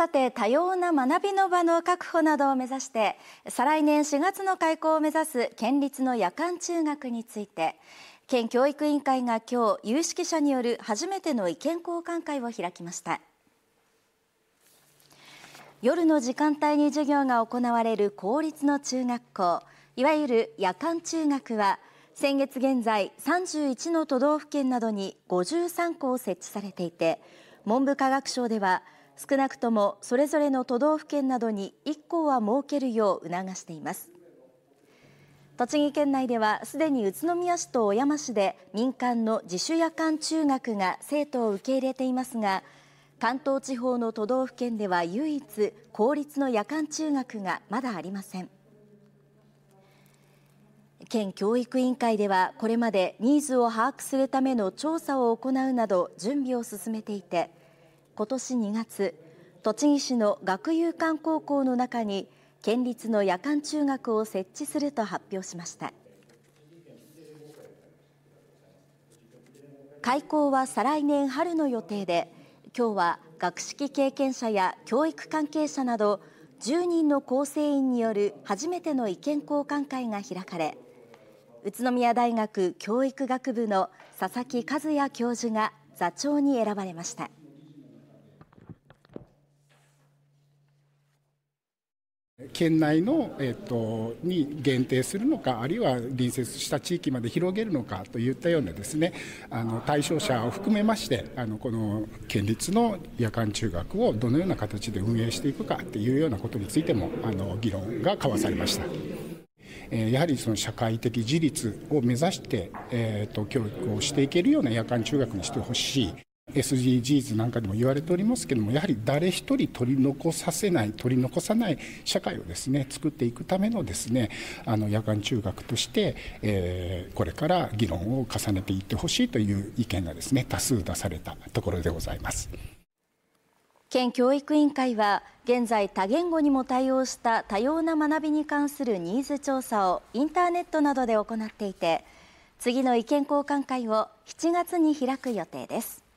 さて多様な学びの場の確保などを目指して再来年4月の開校を目指す県立の夜間中学について県教育委員会が今日有識者による初めての意見交換会を開きました夜の時間帯に授業が行われる公立の中学校いわゆる夜間中学は先月現在31の都道府県などに53校設置されていて文部科学省では少なくともそれぞれの都道府県などに1校は設けるよう促しています栃木県内ではすでに宇都宮市と小山市で民間の自主夜間中学が生徒を受け入れていますが関東地方の都道府県では唯一公立の夜間中学がまだありません県教育委員会ではこれまでニーズを把握するための調査を行うなど準備を進めていて今年2月栃木市の学友館高校の中に県立の夜間中学を設置すると発表しました開校は再来年春の予定で今日は学識経験者や教育関係者など10人の構成員による初めての意見交換会が開かれ宇都宮大学教育学部の佐々木和也教授が座長に選ばれました。県内の、えっと、に限定するのか、あるいは隣接した地域まで広げるのかといったようなです、ね、あの対象者を含めましてあの、この県立の夜間中学をどのような形で運営していくかというようなことについてもあの議論が交わされました。やはりその社会的自立を目指して、えー、と教育をしていけるような夜間中学にしてほしい。SDGs なんかでも言われておりますけれども、やはり誰一人取り残させない、取り残さない社会をですね作っていくためのですねあの夜間中学として、えー、これから議論を重ねていってほしいという意見がですね多数出されたところでございます。県教育委員会は現在多言語にも対応した多様な学びに関するニーズ調査をインターネットなどで行っていて次の意見交換会を7月に開く予定です。